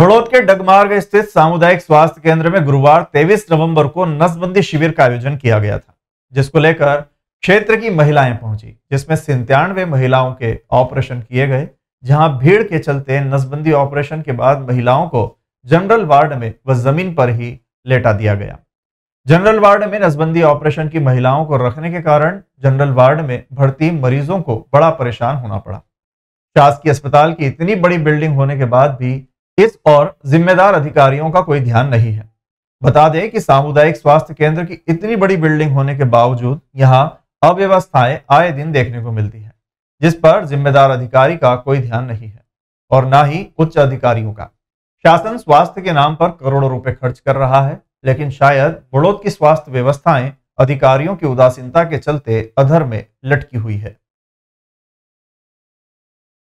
बड़ौद के डगमार्ग स्थित सामुदायिक स्वास्थ्य केंद्र में गुरुवार 23 नवंबर को नसबंदी शिविर का आयोजन किया गया था जिसको लेकर क्षेत्र की महिलाएं पहुंची जिसमें सिंतानवे महिलाओं के ऑपरेशन किए गए जहां भीड़ के चलते नसबंदी ऑपरेशन के बाद महिलाओं को जनरल वार्ड में व जमीन पर ही लेटा दिया गया जनरल वार्ड में नसबंदी ऑपरेशन की महिलाओं को रखने के कारण जनरल वार्ड में भर्ती मरीजों को बड़ा परेशान होना पड़ा शासकीय अस्पताल की इतनी बड़ी बिल्डिंग होने के बाद भी इस और जिम्मेदार अधिकारियों का कोई ध्यान नहीं है बता दें कि सामुदायिक स्वास्थ्य केंद्र की इतनी बड़ी बिल्डिंग होने के बावजूद यहाँ अव्यवस्थाएं आए दिन देखने को मिलती है जिस पर जिम्मेदार अधिकारी का कोई ध्यान नहीं है और ना ही उच्च अधिकारियों का शासन स्वास्थ्य के नाम पर करोड़ों रुपए खर्च कर रहा है लेकिन शायद बड़ोद की स्वास्थ्य व्यवस्थाएं अधिकारियों की उदासीनता के चलते अधर में लटकी हुई है